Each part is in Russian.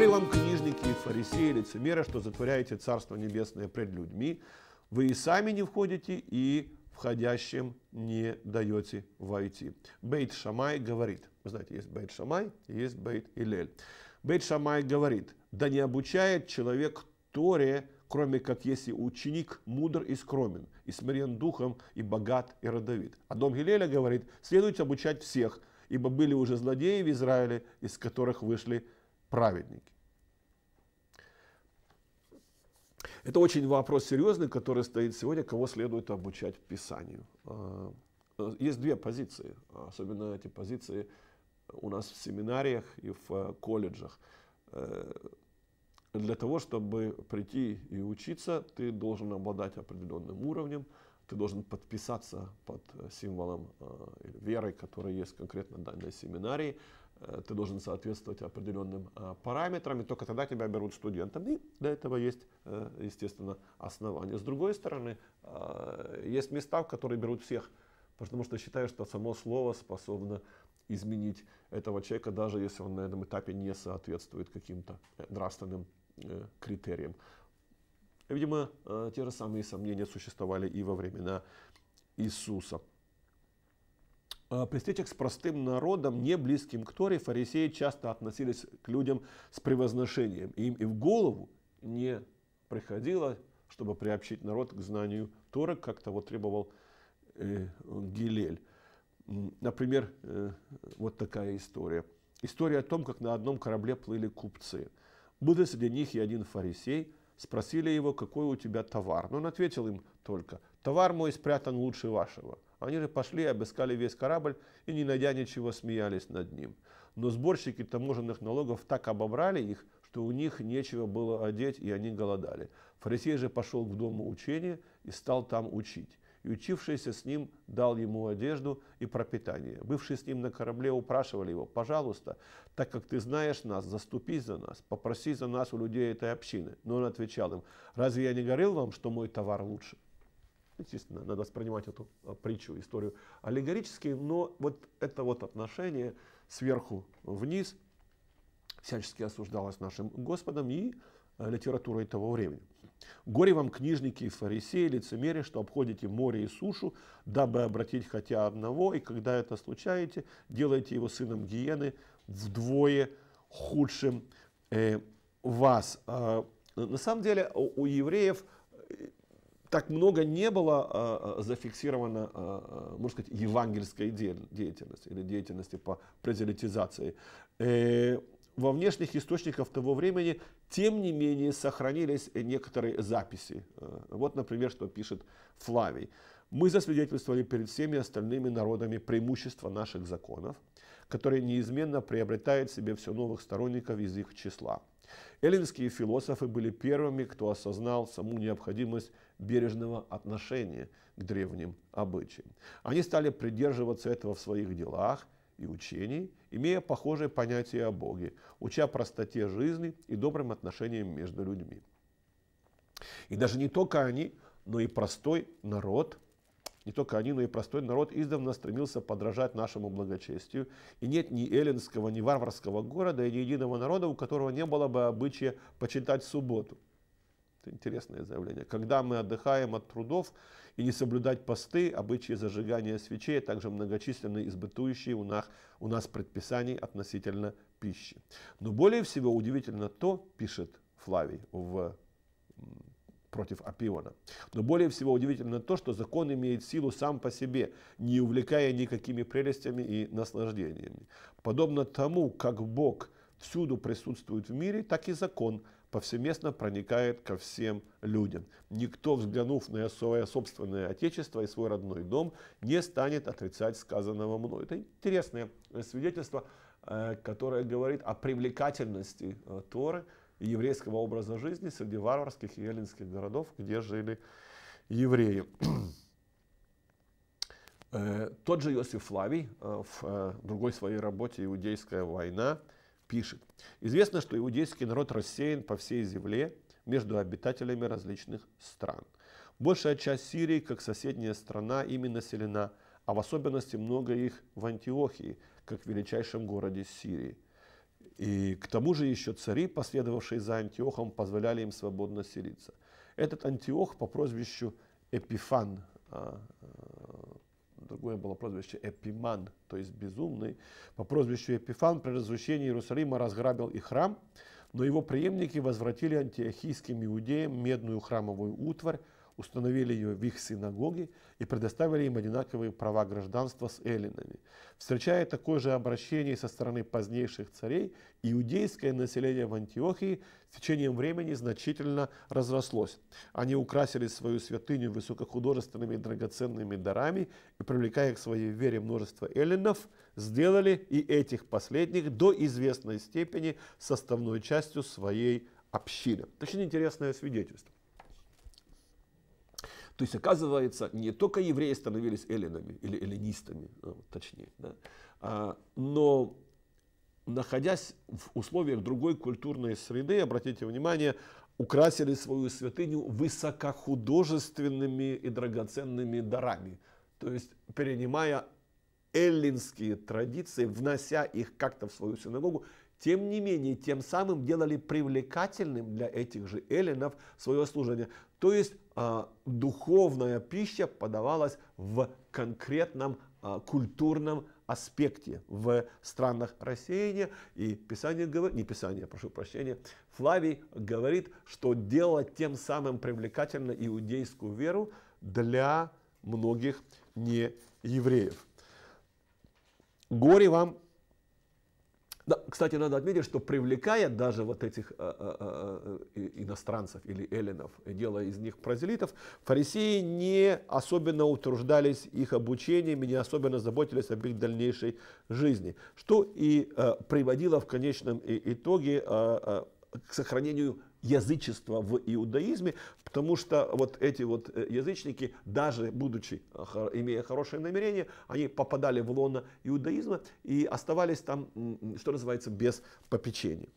Горе вам, книжники, и фарисеи, лицемеры, что затворяете Царство Небесное пред людьми, вы и сами не входите, и входящим не даете войти. Бейт Шамай говорит, вы знаете, есть Бейт Шамай, есть Бейт Илель. Бейт Шамай говорит, да не обучает человек Торе, кроме как если ученик мудр и скромен, и смирен духом, и богат, и родовит. А дом Гилеля говорит, следует обучать всех, ибо были уже злодеи в Израиле, из которых вышли праведники. Это очень вопрос серьезный, который стоит сегодня, кого следует обучать Писанию. А, есть две позиции, особенно эти позиции у нас в семинариях и в э, колледжах. Э, для того, чтобы прийти и учиться, ты должен обладать определенным уровнем, ты должен подписаться под символом э, веры, который есть конкретно в данной семинарии, Э, ты должен соответствовать определенным э, параметрам, и только тогда тебя берут студентом. И для этого есть, э, естественно, основания. С другой стороны, есть места, в которые берут всех, потому что считаю, что само слово способно изменить этого человека, даже если он на этом этапе не соответствует каким-то нравственным критериям. Видимо, те же самые сомнения существовали и во времена Иисуса. А, при встречах с простым народом, не близким к Торе, фарисеи часто относились к людям с превозношением. им и в голову не приходило, чтобы приобщить народ к знанию Торы, как того требовал э, Гилель. Например, э, вот такая история. История о том, как на одном корабле плыли купцы. Был среди них и один фарисей. Спросили его, какой у тебя товар. Но он ответил им только, товар мой спрятан лучше вашего – они же пошли, обыскали весь корабль и, не найдя ничего, смеялись над ним. Но сборщики таможенных налогов так обобрали их, что у них нечего было одеть, и они голодали. Фарисей же пошел к дому учения и стал там учить. И учившийся с ним дал ему одежду и пропитание. Бывшие с ним на корабле упрашивали его, «Пожалуйста, так как ты знаешь нас, заступись за нас, попроси за нас у людей этой общины». Но он отвечал им, «Разве я не говорил вам, что мой товар лучше?» Естественно, надо воспринимать эту а, притчу, историю аллегорически, но вот это вот отношение сверху вниз всячески осуждалось нашим Господом и а, литературой того времени. «Горе вам, книжники и фарисеи, лицемерие, что обходите море и сушу, дабы обратить хотя одного, и когда это случаете, делаете его сыном гиены вдвое худшим э, вас». А, на самом деле у, у евреев э, так много не было э, зафиксировано, э, можно сказать, евангельской деятельности или деятельности по прозелитизации. Э, во внешних источниках того времени, тем не менее, сохранились некоторые записи. Э, вот, например, что пишет Флавий. «Мы засвидетельствовали перед всеми остальными народами преимущество наших законов, которые неизменно приобретают себе все новых сторонников из их числа. Эллинские философы были первыми, кто осознал саму необходимость бережного отношения к древним обычаям. Они стали придерживаться этого в своих делах и учений, имея похожие понятия о Боге, уча простоте жизни и добрым отношениям между людьми. И даже не только они, но и простой народ, не только они, но и простой народ издавна стремился подражать нашему благочестию. И нет ни эллинского, ни варварского города, и ни единого народа, у которого не было бы обычая почитать субботу – это интересное заявление. Когда мы отдыхаем от трудов и не соблюдать посты, обычаи зажигания свечей, а также многочисленные избытующие у нас, у нас предписаний относительно пищи. Но более всего удивительно то, пишет Флавий в против Апиона. Но более всего удивительно то, что закон имеет силу сам по себе, не увлекая никакими прелестями и наслаждениями. Подобно тому, как Бог всюду присутствует в мире, так и закон – повсеместно проникает ко всем людям. Никто, взглянув на свое собственное отечество и свой родной дом, не станет отрицать сказанного мной. Это интересное свидетельство, э, которое говорит о привлекательности э, Торы и еврейского образа жизни среди варварских и эллинских городов, где жили евреи. Э, тот же Иосиф Флавий в другой своей работе «Иудейская война» пишет. Известно, что иудейский народ рассеян по всей земле между обитателями различных стран. Большая часть Сирии, как соседняя страна, ими населена, а в особенности много их в Антиохии, как в величайшем городе Сирии. И к тому же еще цари, последовавшие за Антиохом, позволяли им свободно селиться. Этот Антиох по прозвищу Эпифан а, а, другое было прозвище Эпиман, то есть безумный. По прозвищу Эпифан при разрушении Иерусалима разграбил и храм, но его преемники возвратили антиохийским иудеям медную храмовую утварь, установили ее в их синагоге и предоставили им одинаковые права гражданства с эллинами. Встречая такое же обращение со стороны позднейших царей, иудейское население в Антиохии с течением времени значительно разрослось. Они украсили свою святыню высокохудожественными драгоценными дарами и, привлекая к своей вере множество эллинов, сделали и этих последних до известной степени составной частью своей общины. Это интересное свидетельство. То есть, оказывается, не только евреи становились эллинами или эллинистами, ну, точнее, да, а, но находясь в условиях другой культурной среды, обратите внимание, украсили свою святыню высокохудожественными и драгоценными дарами. То есть перенимая эллинские традиции, внося их как-то в свою синагогу тем не менее, тем самым делали привлекательным для этих же эллинов свое служение. То есть а, духовная пища подавалась в конкретном а, культурном аспекте в странах рассеяния. И Писание говорит, не Писание, прошу прощения, Флавий говорит, что делало тем самым привлекательно иудейскую веру для многих неевреев. Горе вам, да, кстати, надо отметить, что привлекая даже вот этих э, э, э, иностранцев или эллинов, делая из них прозелитов, фарисеи не особенно утруждались их обучением и не особенно заботились об их дальнейшей жизни, что и приводило в конечном итоге к сохранению язычества в иудаизме, потому что вот эти вот э, язычники, даже будучи, э, имея хорошее намерение, они попадали в лоно иудаизма и оставались там, что называется, без попечения.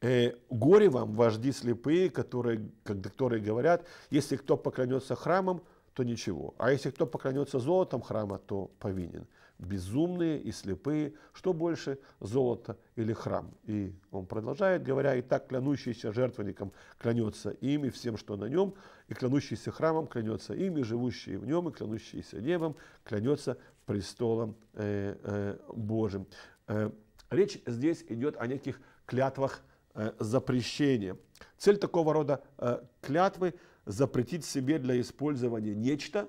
Э, «Горе вам, вожди слепые, которые, которые говорят, если кто поклянется храмом, то ничего, а если кто поклянется золотом храма, то повинен» безумные и слепые, что больше золото или храм. И он продолжает, говоря, и так клянущийся жертвенником клянется ими, всем, что на нем, и клянущийся храмом клянется ими, живущие в нем, и клянущийся небом клянется престолом э, э, Божьим. Э, речь здесь идет о неких клятвах э, запрещения. Цель такого рода э, клятвы – запретить себе для использования нечто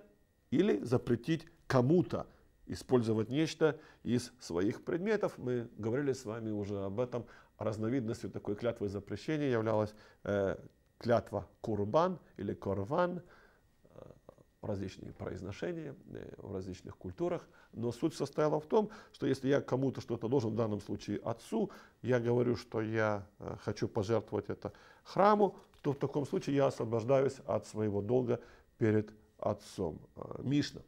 или запретить кому-то – использовать нечто из своих предметов. Мы говорили с вами уже об этом. Разновидностью такой клятвы запрещения являлась э, клятва курбан или корван, э, различные произношения э, в различных культурах. Но суть состояла в том, что если я кому-то что-то должен, в данном случае отцу, я говорю, что я э, хочу пожертвовать это храму, то в таком случае я освобождаюсь от своего долга перед отцом. Мишна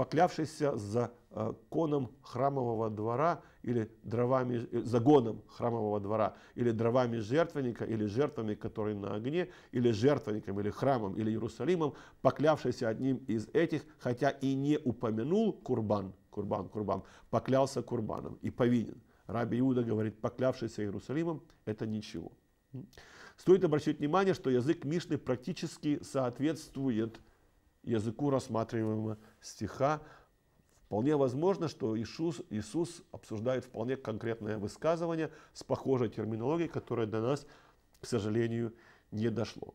поклявшийся законом э, храмового двора или дровами, э, загоном храмового двора, или дровами жертвенника, или жертвами, которые на огне, или жертвенником, или храмом, или Иерусалимом, поклявшийся одним из этих, хотя и не упомянул курбан, курбан, курбан, поклялся курбаном и повинен. Раби Иуда говорит, поклявшийся Иерусалимом, это ничего. Стоит обращать внимание, что язык Мишны практически соответствует языку рассматриваемого стиха. Вполне возможно, что Иисус, Иисус обсуждает вполне конкретное высказывание с похожей терминологией, которая до нас, к сожалению, не дошло.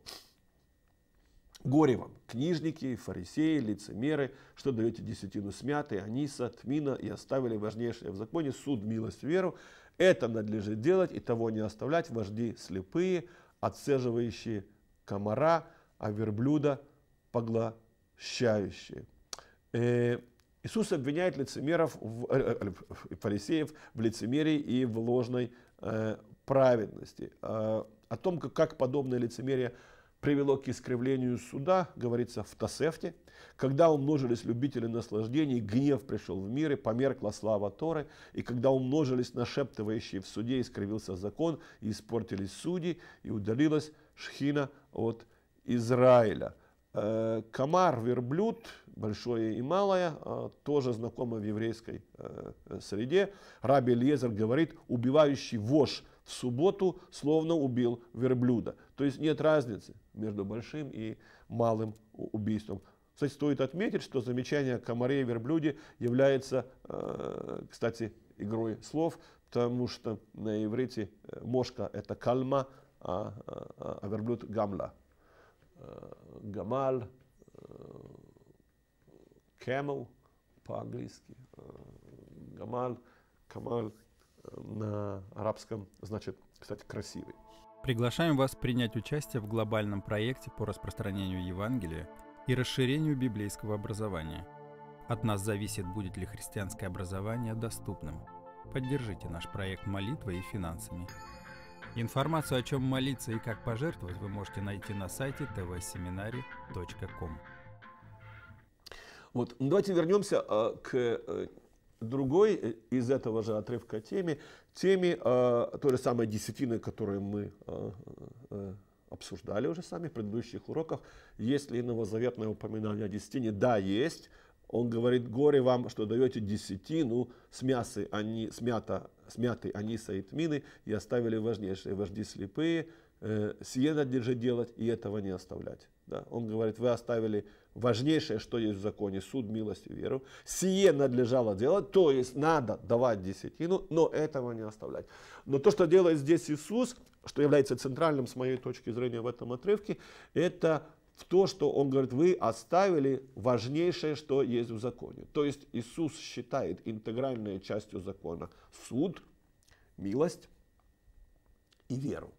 Горе вам, книжники, фарисеи, лицемеры, что даете десятину смяты, аниса, тмина и оставили важнейшее в законе суд, милость, веру. Это надлежит делать и того не оставлять, вожди слепые, отцеживающие комара, а верблюда поглотили всепрощающее. Э, Иисус обвиняет лицемеров, в, э, э, фарисеев в лицемерии и в ложной праведности. О том, как подобное лицемерие привело к искривлению суда, говорится в Тосефте. Когда умножились любители наслаждений, гнев пришел в мир и померкла слава Торы. И когда умножились нашептывающие в суде, искривился закон, и испортились судьи, и удалилась шхина от Израиля. Э, комар, верблюд, большое и малое, э, тоже знакомо в еврейской э, среде. Раби Лезер говорит, убивающий вож в субботу словно убил верблюда. То есть нет разницы между большим и малым убийством. Кстати, стоит отметить, что замечание о комаре и верблюде является, кстати, игрой слов, потому что на иврите мошка – это кальма, а, а, а верблюд – гамла. Э, гамаль, э, camel по-английски, э, гамаль, камаль на арабском значит, кстати, красивый. Приглашаем вас принять участие в глобальном проекте по распространению Евангелия и расширению библейского образования. От нас зависит, будет ли христианское образование доступным. Поддержите наш проект молитвой и финансами. Информацию, о чем молиться и как пожертвовать, вы можете найти на сайте tvseminari.com. Вот, ну, давайте вернемся а, к э, другой э, из этого же отрывка теме, теме а, той же самой десятины, которую мы а, а, обсуждали уже сами в предыдущих уроках. Есть ли новозаветное упоминание о десятине? Да, есть. Он говорит, горе вам, что даете десятину с мясы, а не, с мята, смяты Аниса и Тмины и оставили важнейшие вожди слепые, э, сие надо делать и этого не оставлять. Да? Он говорит, вы оставили важнейшее, что есть в законе, суд, милость и веру. Сие надлежало делать, то есть надо давать десятину, но этого не оставлять. Но то, что делает здесь Иисус, что является центральным с моей точки зрения в этом отрывке, это в то, что он говорит, вы оставили важнейшее, что есть в законе. То есть Иисус считает интегральной частью закона суд, милость и веру.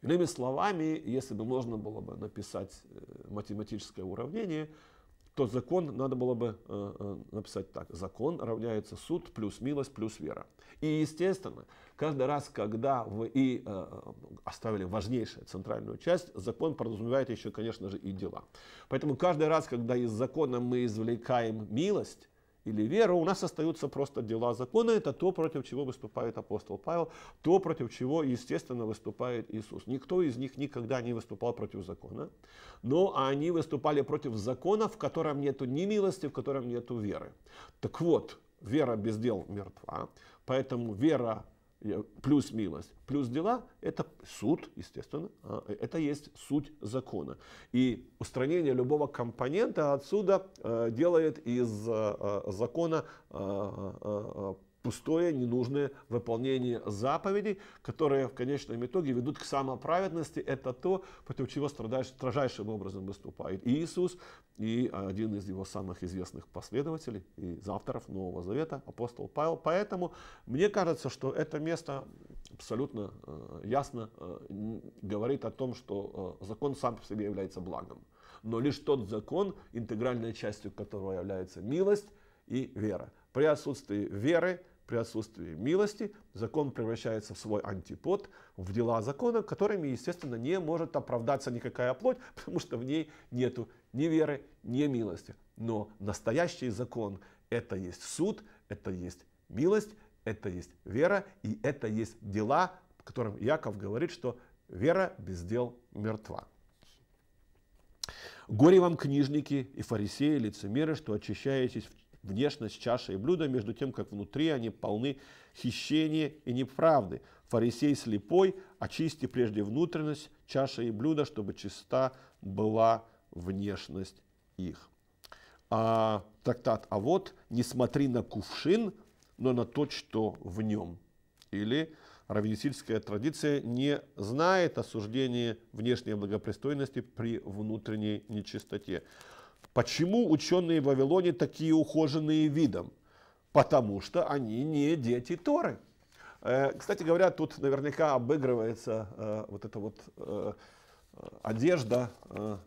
Иными словами, если бы можно было бы написать э, математическое уравнение, то закон надо было бы э, э, написать так. Закон равняется суд плюс милость плюс вера. И естественно, Каждый раз, когда вы и э, оставили важнейшую центральную часть, закон подразумевает еще, конечно же, и дела. Поэтому каждый раз, когда из закона мы извлекаем милость, или веру, у нас остаются просто дела закона. Это то, против чего выступает апостол Павел, то, против чего, естественно, выступает Иисус. Никто из них никогда не выступал против закона, но они выступали против закона, в котором нет ни милости, в котором нет веры. Так вот, вера без дел мертва, поэтому вера Э, плюс милость, плюс дела, это суд, естественно, а, это есть суть закона. И устранение любого компонента отсюда э, делает из э, закона пустое, ненужное выполнение заповедей, которые в конечном итоге ведут к самоправедности. Это то, против чего строжайшим образом выступает и Иисус, и один из его самых известных последователей и авторов Нового Завета, апостол Павел. Поэтому мне кажется, что это место абсолютно э, ясно э, говорит о том, что э, закон сам по себе является благом. Но лишь тот закон, интегральной частью которого является милость и вера. При отсутствии веры при отсутствии милости закон превращается в свой антипод, в дела закона, которыми, естественно, не может оправдаться никакая плоть, потому что в ней нету ни веры, ни милости. Но настоящий закон – это есть суд, это есть милость, это есть вера, и это есть дела, которым Яков говорит, что вера без дел мертва. Горе вам, книжники и фарисеи, лицемеры, что очищаетесь внешность чаши и блюда, между тем, как внутри они полны хищения и неправды. Фарисей слепой, очисти прежде внутренность чаши и блюда, чтобы чиста была внешность их. А, трактат «А вот не смотри на кувшин, но на то, что в нем». Или равенсильская традиция не знает осуждения внешней благопристойности при внутренней нечистоте. Почему ученые в Вавилоне такие ухоженные видом? Потому что они не дети Торы. Э, кстати говоря, тут наверняка обыгрывается э, вот эта вот э, одежда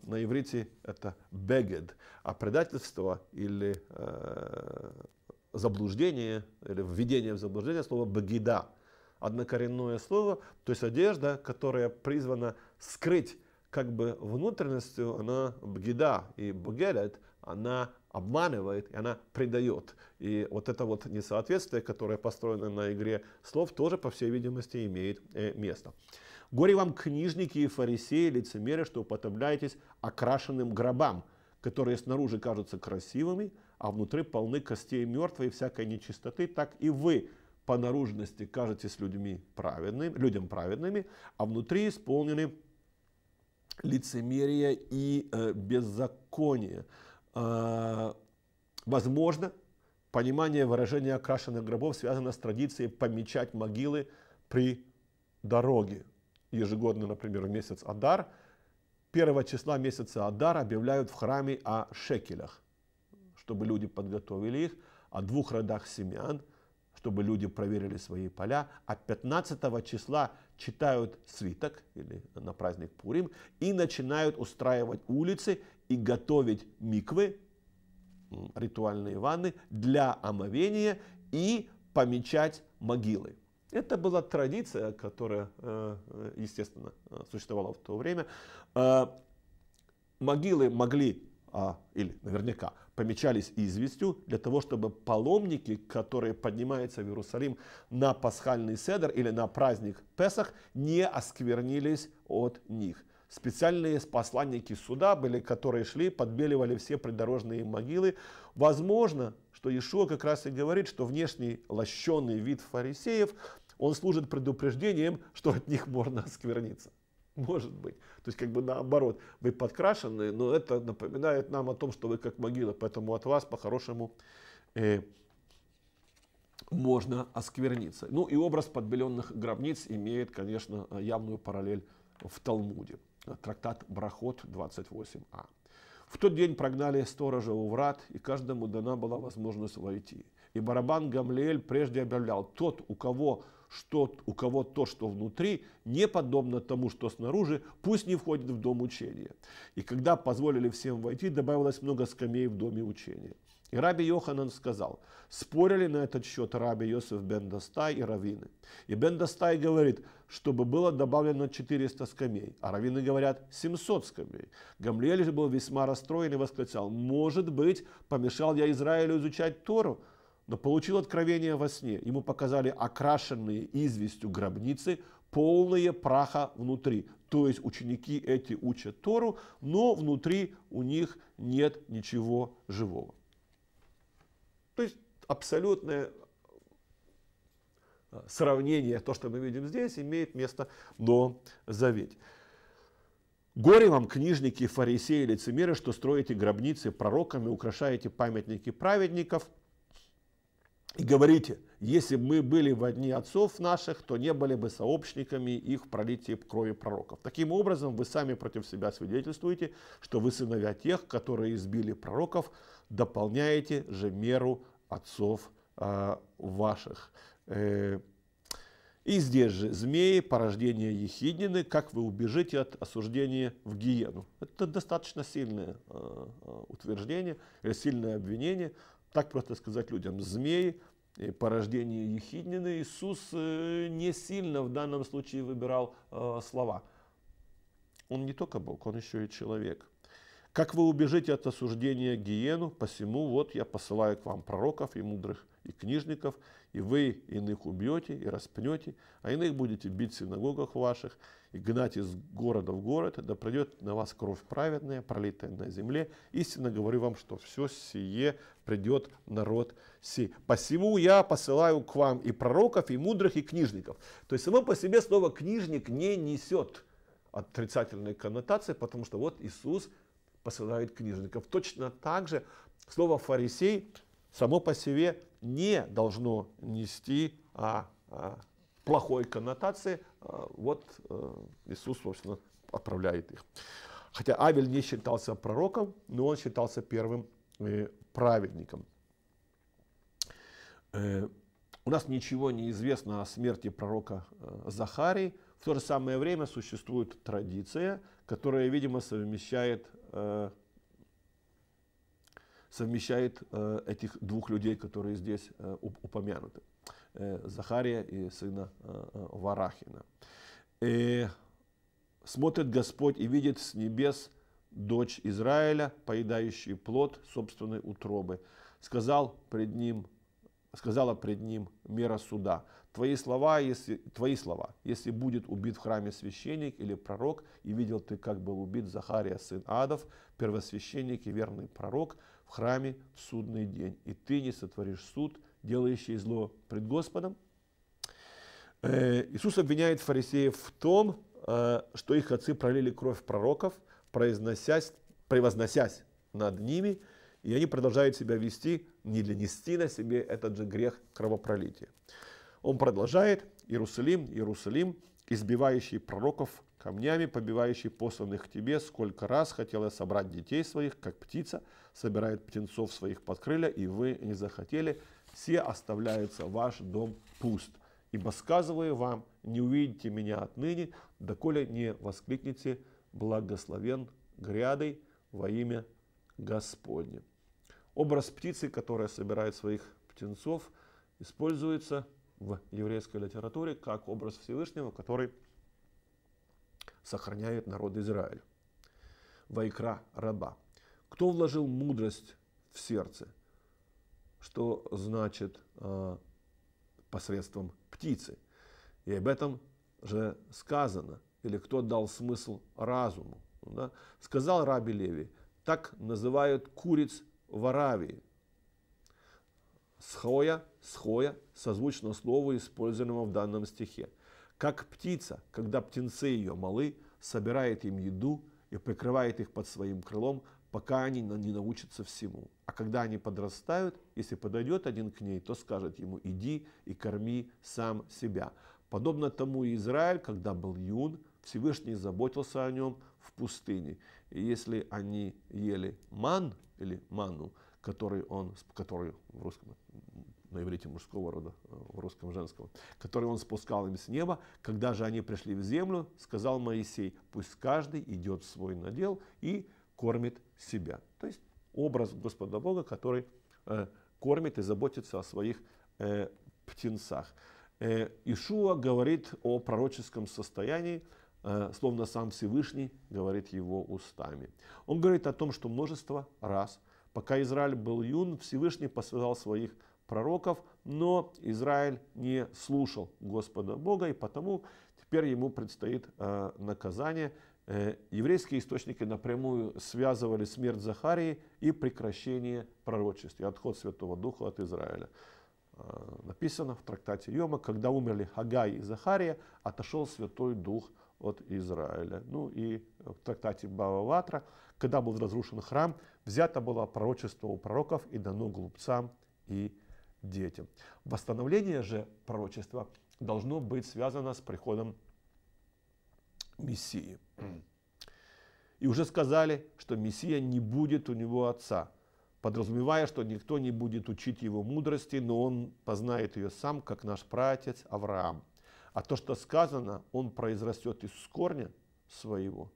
на иврите это бегед, а предательство или заблуждение, или введение в заблуждение слово бегида, однокоренное слово, то есть одежда, которая призвана скрыть как бы внутренностью она бгида и бгерет, она обманывает, и она предает. И вот это вот несоответствие, которое построено на игре слов, тоже, по всей видимости, имеет э, место. «Горе вам, книжники и фарисеи, лицемеры, что употребляетесь окрашенным гробам, которые снаружи кажутся красивыми, а внутри полны костей мертвой и всякой нечистоты, так и вы по наружности кажетесь людьми праведными, людям праведными, а внутри исполнены лицемерия и э, беззакония. Э, возможно, понимание выражения окрашенных гробов связано с традицией помечать могилы при дороге. Ежегодно, например, в месяц Адар, первого числа месяца Адар объявляют в храме о шекелях, чтобы люди подготовили их, о двух родах семян, чтобы люди проверили свои поля, а 15 числа – читают свиток или на праздник Пурим и начинают устраивать улицы и готовить миквы, ритуальные ванны для омовения и помечать могилы. Это была традиция, которая, э, э, естественно, э, существовала в то время. Могилы могли, а, или наверняка, помечались известью для того, чтобы паломники, которые поднимаются в Иерусалим на пасхальный седр или на праздник Песах, не осквернились от них. Специальные посланники суда были, которые шли, подбеливали все придорожные могилы. Возможно, что Иешуа как раз и говорит, что внешний лощеный вид фарисеев, он служит предупреждением, что от них можно оскверниться. Может быть. То есть как бы наоборот, вы подкрашены, но это напоминает нам о том, что вы как могила, поэтому от вас по-хорошему э, можно оскверниться. Ну и образ подбеленных гробниц имеет, конечно, явную параллель в Талмуде. Трактат Брахот 28а. В тот день прогнали сторожа у врат, и каждому дана была возможность войти. И барабан Гамлиэль прежде объявлял, тот, у кого что у кого то, что внутри, не подобно тому, что снаружи, пусть не входит в дом учения. И когда позволили всем войти, добавилось много скамей в доме учения. И Раби Йоханан сказал, спорили на этот счет Раби Йосиф бен Дастай и Равины. И бен Дастай говорит, чтобы было добавлено 400 скамей, а Равины говорят 700 скамей. Гамлиэль же был весьма расстроен и восклицал, может быть, помешал я Израилю изучать Тору, но получил откровение во сне. Ему показали окрашенные известью гробницы, полные праха внутри. То есть ученики эти учат Тору, но внутри у них нет ничего живого. То есть абсолютное э, сравнение, то, что мы видим здесь, имеет место до завете. Горе вам, книжники, фарисеи, лицемеры, что строите гробницы пророками, украшаете памятники праведников – и говорите, если бы мы были в одни отцов наших, то не были бы сообщниками их в пролитии крови пророков. Таким образом, вы сами против себя свидетельствуете, что вы сыновья тех, которые избили пророков, дополняете же меру отцов э, ваших. Э, и здесь же змеи, порождение Ехиднины, как вы убежите от осуждения в гиену. Это достаточно сильное а, а, э, утверждение, сильное обвинение, так просто сказать людям. Змей, э, порождение Ехиднины, Иисус э, не сильно в данном случае выбирал э, слова. Он не только Бог, он еще и человек. Как вы убежите от осуждения Гиену, посему вот я посылаю к вам пророков и мудрых и книжников, и вы иных убьете, и распнете, а иных будете бить в синагогах ваших, и гнать из города в город, да придет на вас кровь праведная, пролитая на земле. Истинно говорю вам, что все сие придет народ си. Посему я посылаю к вам и пророков, и мудрых, и книжников. То есть само по себе слово «книжник» не несет отрицательной коннотации, потому что вот Иисус посылает книжников. Точно так же слово «фарисей» само по себе не должно нести а, а, плохой коннотации, а, вот а, Иисус, собственно, отправляет их. Хотя Авель не считался пророком, но он считался первым э, праведником. Э, у нас ничего не известно о смерти пророка э, Захарии. В то же самое время существует традиция, которая, видимо, совмещает э, совмещает э, этих двух людей, которые здесь э, упомянуты. Э, Захария и сына Варахина. И смотрит Господь и видит с небес дочь Израиля, поедающий плод собственной утробы. Сказал пред ним, сказала пред ним мера суда. Твои слова, если, твои слова, если будет убит в храме священник или пророк, и видел ты, как был убит Захария, сын Адов, первосвященник и верный пророк, в храме в судный день, и ты не сотворишь суд, делающий зло пред Господом. Э, Иисус обвиняет фарисеев в том, э, что их отцы пролили кровь пророков, произносясь, превозносясь над ними, и они продолжают себя вести, не для нести на себе этот же грех кровопролития. Он продолжает, Иерусалим, Иерусалим, избивающий пророков камнями, побивающий посланных к тебе, сколько раз хотела собрать детей своих, как птица, собирает птенцов своих под крылья, и вы не захотели, все оставляется ваш дом пуст. Ибо сказываю вам, не увидите меня отныне, доколе не воскликните благословен грядой во имя Господне. Образ птицы, которая собирает своих птенцов, используется в еврейской литературе как образ Всевышнего, который сохраняет народ Израиль. Вайкра раба. Кто вложил мудрость в сердце? Что значит э, посредством птицы? И об этом же сказано. Или кто дал смысл разуму? Ну да? Сказал Раби Леви, так называют куриц в Аравии. Схоя, схоя, созвучно слову, использованному в данном стихе. Как птица, когда птенцы ее малы, собирает им еду и прикрывает их под своим крылом, пока они не научатся всему. А когда они подрастают, если подойдет один к ней, то скажет ему, иди и корми сам себя. Подобно тому и Израиль, когда был юн, Всевышний заботился о нем в пустыне. И если они ели ман или ману, который он, который в русском на иврите мужского рода, э, в русском женского, который он спускал им с неба, когда же они пришли в землю, сказал Моисей, пусть каждый идет в свой надел и кормит себя. То есть образ Господа Бога, который э, кормит и заботится о своих э, птенцах. Э, Ишуа говорит о пророческом состоянии, э, словно сам Всевышний говорит его устами. Он говорит о том, что множество раз, пока Израиль был юн, Всевышний посылал своих пророков, но Израиль не слушал Господа Бога, и потому теперь ему предстоит э, наказание. Э, еврейские источники напрямую связывали смерть Захарии и прекращение пророчеств, и отход Святого Духа от Израиля. Э, написано в трактате Йома, когда умерли Хагай и Захария, отошел Святой Дух от Израиля. Ну и в трактате Бававатра, когда был разрушен храм, взято было пророчество у пророков и дано глупцам и детям. Восстановление же пророчества должно быть связано с приходом Мессии. И уже сказали, что Мессия не будет у него отца, подразумевая, что никто не будет учить его мудрости, но он познает ее сам, как наш праотец Авраам. А то, что сказано, он произрастет из корня своего.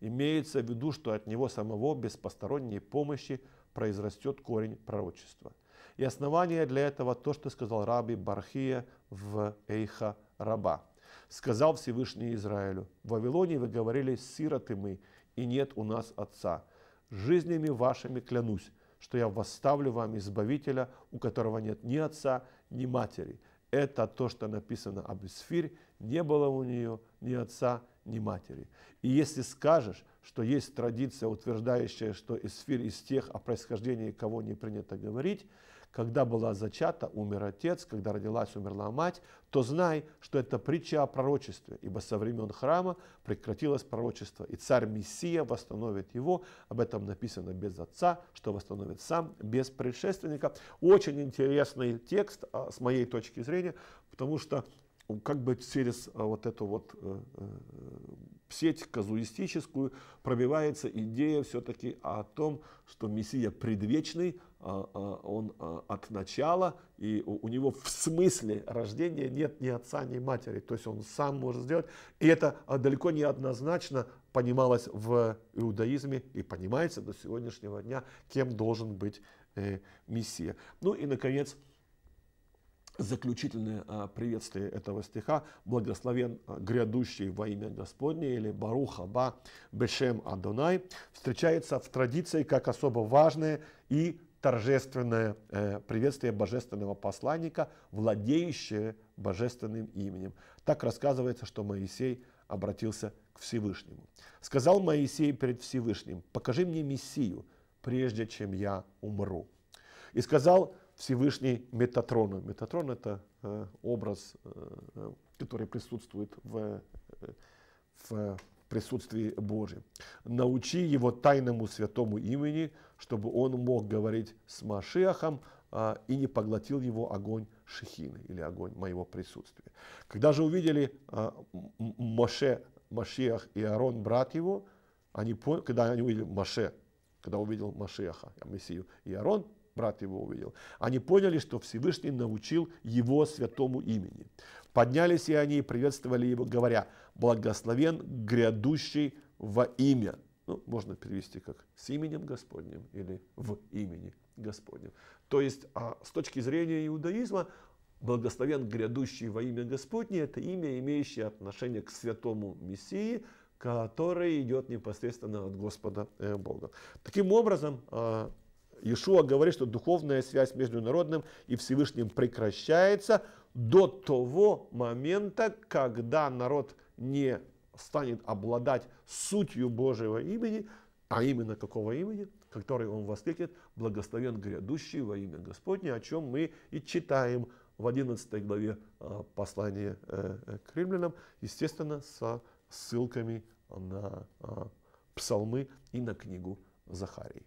Имеется в виду, что от него самого без посторонней помощи произрастет корень пророчества. И основание для этого то, что сказал Раби Бархия в Эйха Раба. Сказал Всевышний Израилю, в Вавилоне вы говорили, сироты мы, и нет у нас отца. Жизнями вашими клянусь, что я восставлю вам избавителя, у которого нет ни отца, ни матери. Это то, что написано об Исфирь, не было у нее ни отца, ни матери. И если скажешь, что есть традиция, утверждающая, что Исфирь из тех, о происхождении кого не принято говорить, когда была зачата, умер отец, когда родилась, умерла мать, то знай, что это притча о пророчестве, ибо со времен храма прекратилось пророчество, и царь Мессия восстановит его, об этом написано без отца, что восстановит сам, без предшественника. Очень интересный текст а, с моей точки зрения, потому что как бы через э, вот эту вот э, э, сеть казуистическую пробивается идея все-таки о том, что Мессия предвечный, а, а, он а, от начала, и у него в смысле рождения нет ни отца, ни матери, то есть он сам может сделать. И это далеко не однозначно понималось в иудаизме и понимается до сегодняшнего дня, кем должен быть Мессия. Ну и, наконец, заключительное а, приветствие этого стиха «Благословен а, грядущий во имя Господне» или «Баруха ба бешем Адонай» встречается в традиции как особо важное и торжественное э, приветствие божественного посланника, владеющее божественным именем. Так рассказывается, что Моисей обратился к Всевышнему. «Сказал Моисей перед Всевышним, покажи мне Мессию, прежде чем я умру». И сказал Всевышний метатрон, Метатрон – это э, образ, э, который присутствует в, э, в присутствии Божьем. «Научи его тайному святому имени, чтобы он мог говорить с Машиахом э, а, и не поглотил его огонь Шехины или огонь моего присутствия». Когда же увидели э, Моше, Машиах и Аарон, брат его, они, когда они увидели Маше, когда увидел Машеха, Мессию и Аарон, брат его увидел. Они поняли, что Всевышний научил его святому имени. Поднялись и они и приветствовали его, говоря, благословен грядущий во имя. Ну, можно перевести как с именем Господним или в имени Господнем. То есть, а с точки зрения иудаизма, благословен грядущий во имя Господне – это имя, имеющее отношение к святому Мессии, который идет непосредственно от Господа э, Бога. Таким образом, а, Иешуа говорит, что духовная связь между народным и Всевышним прекращается до того момента, когда народ не станет обладать сутью Божьего имени, а именно какого имени, который он воскликнет, благословен грядущий во имя Господне, о чем мы и читаем в 11 главе э, послания э, э, к римлянам, естественно, со ссылками на псалмы и на книгу Захарии.